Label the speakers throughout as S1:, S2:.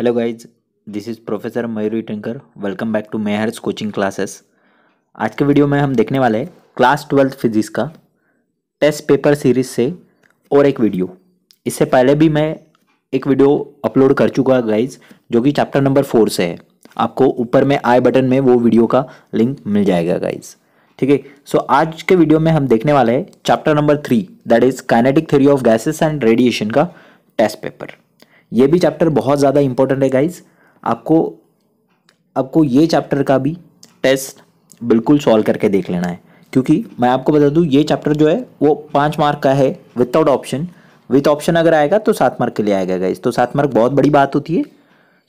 S1: hello guys this is professor Mayuri Tenkar welcome back to Mehar's coaching classes आज के video में हम देखने वाले हैं क्लास ट्वेल्थ फिजिक्स का टेस्ट पेपर सीरीज से और एक वीडियो इससे पहले भी मैं एक वीडियो अपलोड कर चुका गाइज जो कि चैप्टर नंबर फोर से है आपको ऊपर में आई बटन में वो वीडियो का लिंक मिल जाएगा गाइज ठीक है सो आज के वीडियो में हम देखने वाले हैं chapter number three that is kinetic theory of gases and radiation का टेस्ट पेपर ये भी चैप्टर बहुत ज़्यादा इंपॉर्टेंट है गाइज आपको आपको ये चैप्टर का भी टेस्ट बिल्कुल सॉल्व करके देख लेना है क्योंकि मैं आपको बता दूँ ये चैप्टर जो है वो पाँच मार्क का है विदाउट ऑप्शन विथ ऑप्शन अगर आएगा तो सात मार्क के लिए आएगा गाइज तो सात मार्क बहुत बड़ी बात होती है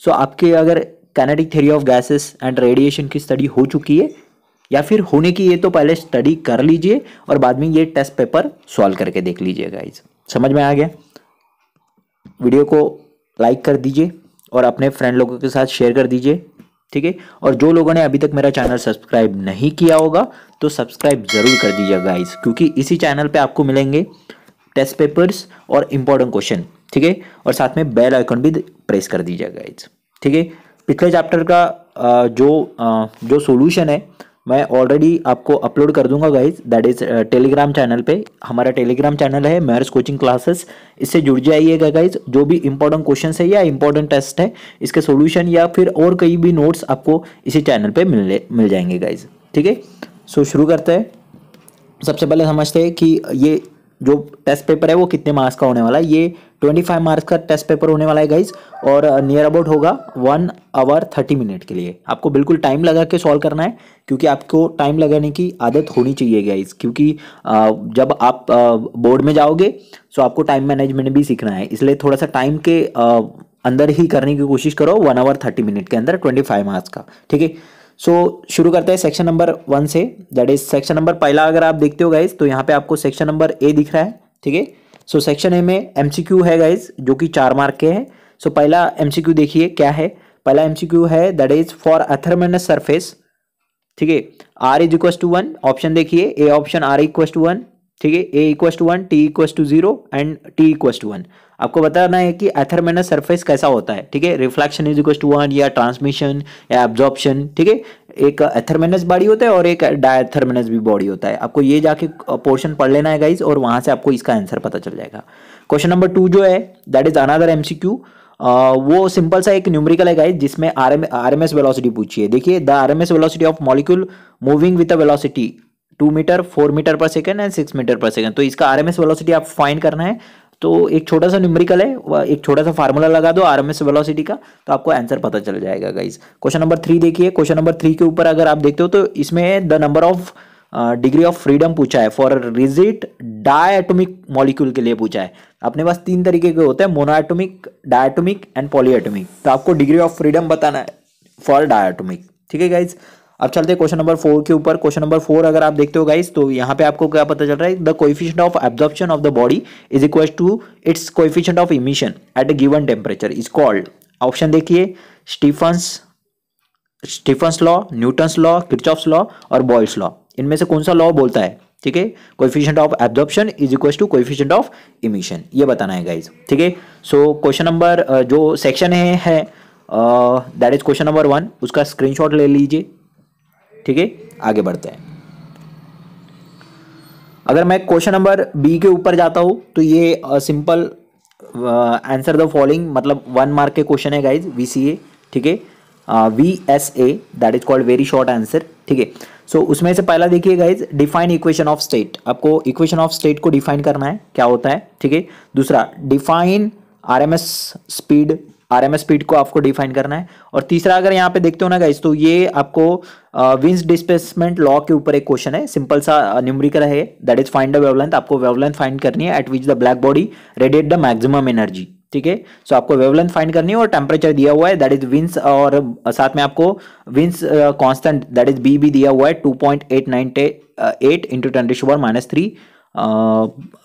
S1: सो आपके अगर kinetic theory of gases and radiation की स्टडी हो चुकी है या फिर होने की ये तो पहले स्टडी कर लीजिए और बाद में ये टेस्ट पेपर सॉल्व करके देख लीजिए गाइज समझ में आ गया वीडियो को लाइक कर दीजिए और अपने फ्रेंड लोगों के साथ शेयर कर दीजिए ठीक है और जो लोगों ने अभी तक मेरा चैनल सब्सक्राइब नहीं किया होगा तो सब्सक्राइब ज़रूर कर दीजिए गाइस क्योंकि इसी चैनल पे आपको मिलेंगे टेस्ट पेपर्स और इम्पोर्टेंट क्वेश्चन ठीक है और साथ में बेल आइकन भी प्रेस कर दीजिए गाइस ठीक है पिछले चैप्टर का जो जो सोल्यूशन है मैं ऑलरेडी आपको अपलोड कर दूंगा guys that is Telegram channel पे हमारा टेलीग्राम चैनल है मैरस कोचिंग क्लासेस इससे जुड़ जाइएगा गाइज जो भी इंपॉर्टेंट क्वेश्चन है या इंपॉर्टेंट टेस्ट है इसके सोल्यूशन या फिर और कई भी नोट्स आपको इसी चैनल पर मिल मिल जाएंगे गाइज ठीक है सो शुरू करते हैं सबसे पहले समझते हैं कि ये जो टेस्ट पेपर है वो कितने मार्क्स का होने वाला है ये 25 मार्क्स का टेस्ट पेपर होने वाला है गाइज और नियर uh, अबाउट होगा वन आवर थर्टी मिनट के लिए आपको बिल्कुल टाइम लगा के सॉल्व करना है क्योंकि आपको टाइम लगाने की आदत होनी चाहिए गाइज क्योंकि uh, जब आप बोर्ड uh, में जाओगे सो आपको टाइम मैनेजमेंट भी सीखना है इसलिए थोड़ा सा टाइम के अंदर ही करने की कोशिश करो वन आवर थर्टी मिनट के अंदर ट्वेंटी फाइव मार्क्स का ठीक है सो so, शुरू करते हैं सेक्शन नंबर वन से दैट इज सेक्शन नंबर पहला अगर आप देखते हो गाइज तो यहाँ पे आपको सेक्शन नंबर ए दिख रहा है ठीक है सो सेक्शन ए में एम है गाइज जो कि चार मार्क के है सो so, पहला एम देखिए क्या है पहला एम है that is for athermanous surface ठीक है R is equals to one option देखिए A option R equal to one ठीक है A equals to one T equals to zero and T equals to one आपको बताना है कि एथरमेनस सरफेस कैसा होता है ठीक है reflection is equals to one या ट्रांसमिशन या एब्जॉर्प्शन ठीक है एक एथरमेनस बॉडी होता है और एक डायथरमेनस भी बॉडी होता है आपको ये जाके पोर्शन पढ़ लेना है गाइज और वहाँ से आपको इसका आंसर पता चल जाएगा क्वेश्चन नंबर टू जो है that is another M C Q Uh, वो सिंपल सा एक न्यूमरिकल है गाइस जिसमें R M R M S velocity पूछिए देखिए the R M S velocity of molecule moving with a velocity two metre four metre per second and six metre per second तो इसका are velocity आप find करना है तो एक छोटा सा न्यूमेरिकल है एक छोटा सा फार्मूला लगा दो आरएमएस वेलोसिटी का तो आपको आंसर पता चल जाएगा गाइज क्वेश्चन नंबर थ्री देखिए क्वेश्चन नंबर थ्री के ऊपर अगर आप देखते हो तो इसमें the number of degree of freedom पूछा है फॉर रिजिट डायटोमिक मॉलिक्यूल के लिए पूछा है अपने पास तीन तरीके के होते हैं मोनाटोमिक डायटोमिक एंड पॉलीएटोमिक तो आपको डिग्री ऑफ फ्रीडम बताना है फॉर डायटोमिक ठीक है गाइज अब चलते क्वेश्चन नंबर फोर के ऊपर क्वेश्चन नंबर फोर अगर आप देखते हो गाइस तो यहाँ पे आपको क्या पता चल रहा है the coefficient of absorption of the body is equal to its coefficient of emission at a given temperature is called option देखिए Stefan's Stefan's law Newton's law Kirchhoff's law और बॉयल्स लॉ इनमें से कौन सा लॉ बोलता है ठीक है coefficient of absorption is equal to coefficient of emission ये बताना है गाइज ठीक है सो क्वेश्चन नंबर जो सेक्शन है that is question number one उसका स्क्रीनशॉट ले लीजिए ठीक है आगे बढ़ते हैं अगर मैं क्वेश्चन नंबर बी के ऊपर जाता हूँ तो ये सिंपल आंसर द फॉलोइंग मतलब वन मार्क के क्वेश्चन है गाइज वी सी ए ठीक है V S A that is called very short answer ठीक है सो उसमें से पहला देखिए guys define equation of state आपको इक्वेशन ऑफ स्टेट को डिफाइन करना है क्या होता है ठीक है दूसरा define R M S speed R M speed को आपको डिफाइन करना है और तीसरा अगर यहाँ पे देखते हो ना गाइज तो ये आपको विंस डिस्प्लेसमेंट लॉ के ऊपर एक क्वेश्चन है सिंपल सा न्यूमरिकल है that is find the wavelength आपको वेवलेंथ फाइंड करनी है at which the black body radiate the maximum energy ठीक है सो आपको वेवलेंथ फाइंड करनी है और टेम्परेचर दिया हुआ है दैट इज विंस और साथ में आपको Wien's constant that is B भी दिया हुआ है two point eight nine eight into ten रिशुवर minus three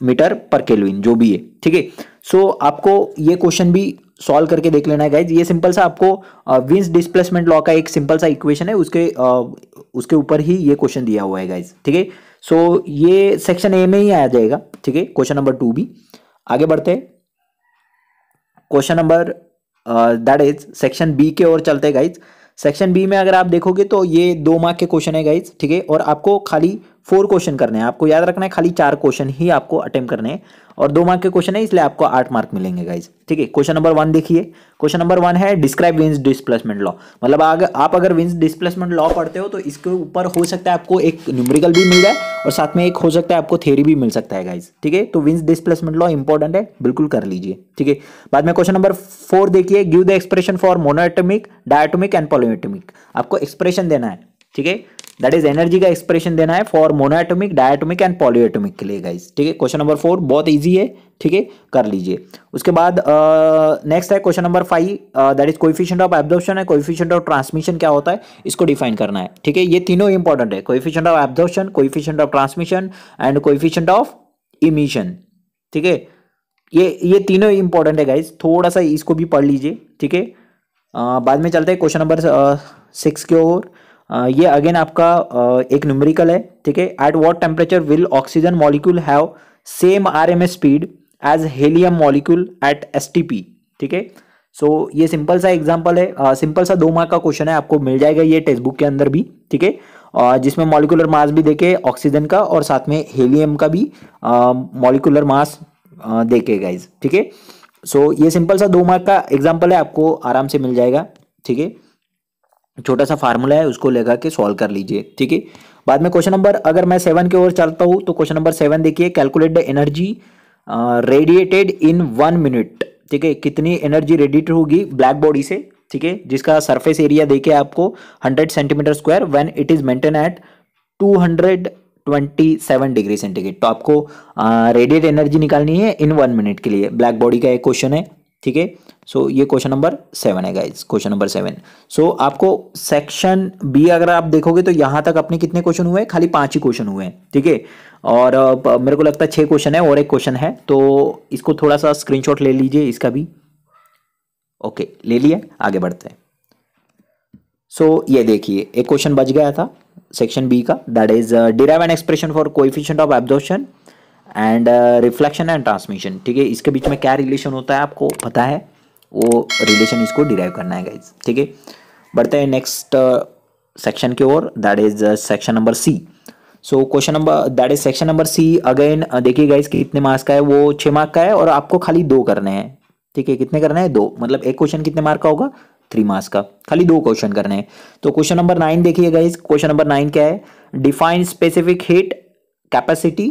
S1: metre per kelvin जो भी है ठीक है सो आपको ये क्वेश्चन भी सॉल्व करके देख लेना है गाइज ये सिंपल सा आपको विंस डिस्प्लेसमेंट लॉ का एक सिंपल सा इक्वेशन है उसके आ, उसके ऊपर ही ये क्वेश्चन दिया हुआ है गाइज ठीक है सो ये सेक्शन ए में ही आ जाएगा ठीक है क्वेश्चन नंबर टू भी आगे बढ़ते हैं question number that is section B के ओर चलते गाइज सेक्शन बी में अगर आप देखोगे तो ये दो मार्क के क्वेश्चन है गाइज ठीक है और आपको खाली फोर क्वेश्चन करने हैं आपको याद रखना है खाली चार क्वेश्चन ही आपको अटेम्प्ट करने हैं और दो मार्क के क्वेश्चन है इसलिए आपको आठ मार्क मिलेंगे गाइज ठीक है क्वेश्चन नंबर वन देखिए क्वेश्चन नंबर वन है डिस्क्राइब विंस डिस्प्लेसमेंट लॉ मतलब अगर आप अगर विंस डिस्प्लेसमेंट लॉ पढ़ते हो तो इसके ऊपर हो सकता है आपको एक न्यूमेरिकल भी मिल जाए और साथ में एक हो सकता है आपको थेरी भी मिल सकता है गाइज ठीक है तो विंस डिस्प्लेसमेंट लॉ इंपॉर्टेंट है बिल्कुल कर लीजिए ठीक है बाद में क्वेश्चन नंबर फोर देखिए give the expression for monoatomic diatomic and polyatomic आपको एक्सप्रेशन देना है ठीक है दैट इज एनर्जी का एक्सप्रेशन देना है for monatomic diatomic and polyatomic के लिए गाइज ठीक है क्वेश्चन नंबर फोर बहुत ईजी है ठीक है कर लीजिए उसके बाद नेक्स्ट uh, है question number five that is coefficient of absorption है कोइफिशियंट ऑफ ट्रांसमिशन क्या होता है इसको डिफाइन करना है ठीक है ये तीनों इंपॉर्टेंट है coefficient of absorption coefficient of transmission and coefficient of emission ठीक है ये ये तीनों इंपॉर्टेंट है गाइज थोड़ा सा इसको भी पढ़ लीजिए ठीक है बाद में चलते हैं क्वेश्चन नंबर सिक्स की ओर ये अगेन आपका एक न्यूमेरिकल है ठीक है at what temperature will oxygen molecule have same R M S speed as helium molecule at S T P ठीक है सो ये सिंपल सा एग्जाम्पल है सिंपल uh, सा दो मार्क का क्वेश्चन है आपको मिल जाएगा ये टेक्स्ट बुक के अंदर भी ठीक है uh, जिसमें मॉलिकुलर मास भी देखे ऑक्सीजन का और साथ में हेलियम का भी मॉलिकुलर uh, मास देखे गाइज ठीक है सो ये सिंपल सा दो मार्क का एग्जाम्पल है आपको आराम से मिल जाएगा ठीक है छोटा सा फार्मूला है उसको लेगा के सॉल्व कर लीजिए ठीक है बाद में क्वेश्चन नंबर अगर मैं सेवन की ओर चलता हूँ तो क्वेश्चन नंबर सेवन देखिए calculate the energy radiated in one minute ठीक है कितनी एनर्जी रेडिएट होगी ब्लैक बॉडी से ठीक है जिसका सरफेस एरिया देखिए आपको 100 centimetre square when it is maintain at 227 degree centigrade तो आपको रेडिएट uh, एनर्जी निकालनी है इन वन मिनट के लिए ब्लैक बॉडी का एक क्वेश्चन है ठीक है सो ये क्वेश्चन नंबर सेवन है guys question number seven so आपको सेक्शन बी अगर आप देखोगे तो यहाँ तक अपने कितने क्वेश्चन हुए खाली पांच ही क्वेश्चन हुए हैं ठीक है और मेरे को लगता है छः क्वेश्चन है और एक क्वेश्चन है तो इसको थोड़ा सा स्क्रीन ले लीजिए इसका भी ओके ले लिया आगे बढ़ते हैं सो so, ये देखिए एक क्वेश्चन बच गया था सेक्शन बी का that is derive an expression for coefficient of absorption and reflection and transmission ठीक है इसके बीच में क्या रिलेशन होता है आपको पता है वो रिलेशन इसको डिराइव करना है गाइज ठीक है बढ़ते हैं नेक्स्ट सेक्शन uh, की ओर that is section number C so question number that is section number C again देखिए गाइज कितने मार्क्स का है वो छः मार्क का है और आपको खाली दो करने हैं ठीक है कितने करना है दो मतलब एक क्वेश्चन कितने मार्क का होगा थ्री मार्क्स का खाली दो क्वेश्चन करने हैं तो क्वेश्चन नंबर नाइन देखिए गाइज क्वेश्चन नंबर नाइन क्या है define specific heat capacity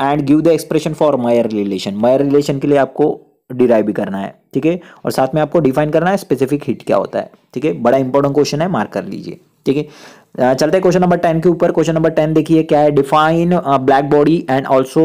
S1: and give the expression for Mayer relation Mayer relation के लिए आपको डिराइव भी करना है ठीक है और साथ में आपको डिफाइन करना है स्पेसिफिक हीट क्या होता है ठीक है बड़ा इंपॉर्टेंट क्वेश्चन है मार्क कर लीजिए ठीक है चलते हैं क्वेश्चन नंबर टेन के ऊपर क्वेश्चन नंबर टेन देखिए क्या है define black body and also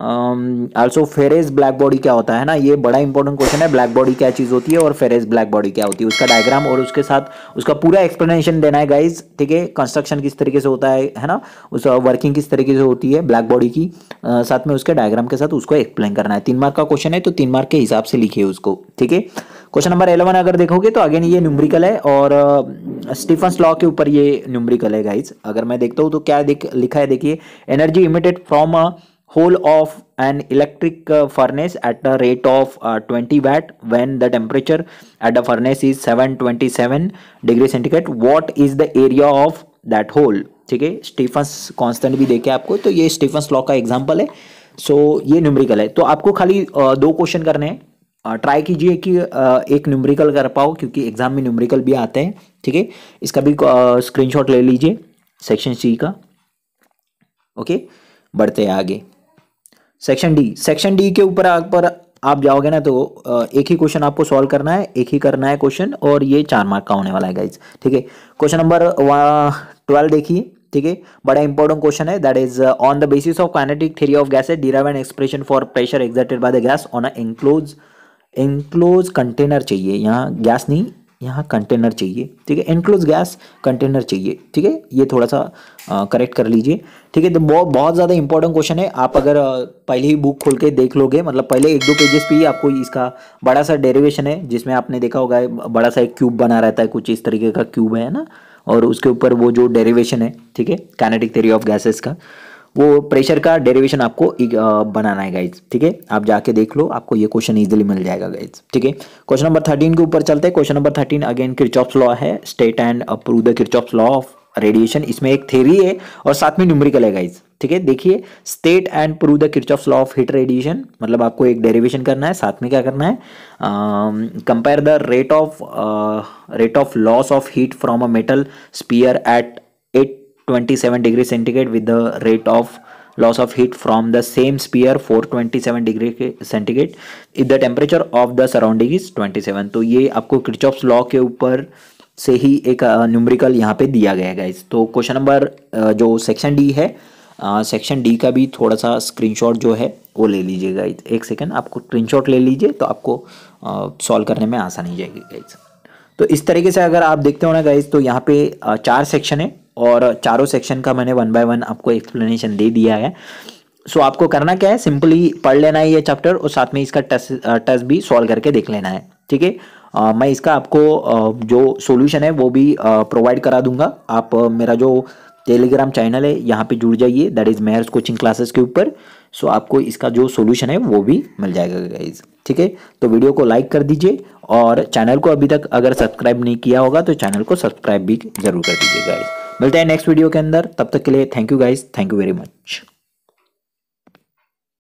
S1: also Fery's black body क्या होता है ना ये बड़ा इंपॉर्टेंट क्वेश्चन है ब्लैक बॉडी क्या चीज़ होती है और फेरेज ब्लैक बॉडी क्या होती है उसका डायग्राम और उसके साथ उसका पूरा एक्सप्लेनेशन देना है गाइज ठीक है कंस्ट्रक्शन किस तरीके से होता है है ना उस वर्किंग uh, किस तरीके से होती है ब्लैक बॉडी की आ, uh, साथ में उसके डायग्राम के साथ उसको एक्सप्लेन करना है तीन मार्क का क्वेश्चन है तो तीन मार्क के हिसाब से लिखिए उसको ठीक है क्वेश्चन नंबर एलेवन अगर देखोगे तो अगेन ये न्यूमरिकल है और स्टीफन uh, लॉ के ऊपर ये न्यूमरिकल है गाइज अगर मैं देखता हूँ तो क्या लिखा है देखिए energy emitted from whole of an electric uh, furnace at a rate of uh, 20 watt when the temperature at the furnace is 727 degree centigrade what is the area of that hole ठीक है Stephen's constant भी देखे आपको तो ये Stephen's law का example है सो so, ये न्यूमरिकल है तो आपको खाली uh, दो क्वेश्चन करने हैं ट्राई uh, कीजिए कि uh, एक न्यूमरिकल कर पाओ क्योंकि एग्जाम में न्यूमरिकल भी आते हैं ठीक है इसका भी स्क्रीनशॉट ले लीजिए सेक्शन सी का ओके बढ़ते हैं आगे सेक्शन डी सेक्शन डी के ऊपर पर आप जाओगे ना तो एक ही क्वेश्चन आपको सॉल्व करना है एक ही करना है क्वेश्चन और ये चार मार्क का होने वाला है गाइज ठीक है क्वेश्चन नंबर ट्वेल्व देखिए ठीक है बड़ा इंपॉर्टेंट क्वेश्चन है that is on the basis of kinetic theory of gas derive an expression for pressure exerted by the gas on a enclose enclose container चाहिए यहाँ गैस नहीं यहाँ कंटेनर चाहिए ठीक है एनक्लोज गैस कंटेनर चाहिए ठीक है ये थोड़ा सा करेक्ट कर लीजिए ठीक है तो बहुत बहुत ज़्यादा इंपॉर्टेंट क्वेश्चन है आप अगर पहले ही बुक खोल के देख लोगे मतलब पहले एक दो पेजेस पे ही आपको इसका बड़ा सा डेरिवेशन है जिसमें आपने देखा होगा बड़ा सा एक क्यूब बना रहता है कुछ इस तरीके का क्यूब है ना और उसके ऊपर वो जो डेरीवेशन है ठीक है कैनेटिक थेरी ऑफ गैसेस का वो प्रेशर का डेरिवेशन आपको बनाना है गाइज ठीक है आप जाके देख लो आपको ये क्वेश्चन इजिली मिल जाएगा गाइज ठीक है क्वेश्चन नंबर थर्टीन के ऊपर चलते हैं question number thirteen again Kirchhoff's law है state and approve the Kirchhoff's law of radiation इसमें एक थेरी है और साथ में न्यूमरिकल है गाइज ठीक है देखिए state and prove the of law of heat radiation मतलब आपको एक डेरिवेशन करना है साथ में क्या करना है compare the rate of rate of loss of heat from a metal sphere at at 27 degree centigrade with the rate of loss of heat from the same sphere 427 degree centigrade if the temperature of the surrounding is 27 तो ये आपको क्रिचॉप्स law के ऊपर से ही एक numerical यहाँ पे दिया गया है गाइज तो क्वेश्चन नंबर जो सेक्शन डी है सेक्शन डी का भी थोड़ा सा स्क्रीनशॉट जो है वो ले लीजिए गाइज एक सेकेंड आपको स्क्रीनशॉट ले लीजिए तो आपको सॉल्व करने में आसानी जाएगी गाइज तो इस तरीके से अगर आप देखते हो ना गाइज तो यहाँ पे चार सेक्शन है और चारों सेक्शन का मैंने वन बाय वन आपको एक्सप्लेनेशन दे दिया है सो so, आपको करना क्या है सिंपली पढ़ लेना है ये चैप्टर और साथ में इसका टस टस भी सॉल्व करके देख लेना है ठीक है मैं इसका आपको जो सॉल्यूशन है वो भी प्रोवाइड करा दूंगा आप मेरा जो टेलीग्राम चैनल है यहाँ पे जुड़ जाइए that is Mayer's coaching classes के ऊपर सो so, आपको इसका जो सॉल्यूशन है वो भी मिल जाएगा गाइज ठीक है तो वीडियो को लाइक कर दीजिए और चैनल को अभी तक अगर सब्सक्राइब नहीं किया होगा तो चैनल को सब्सक्राइब भी ज़रूर कर दीजिए गाइज़ मिलते हैं नेक्स्ट वीडियो के अंदर तब तक के लिए thank you guys thank you very much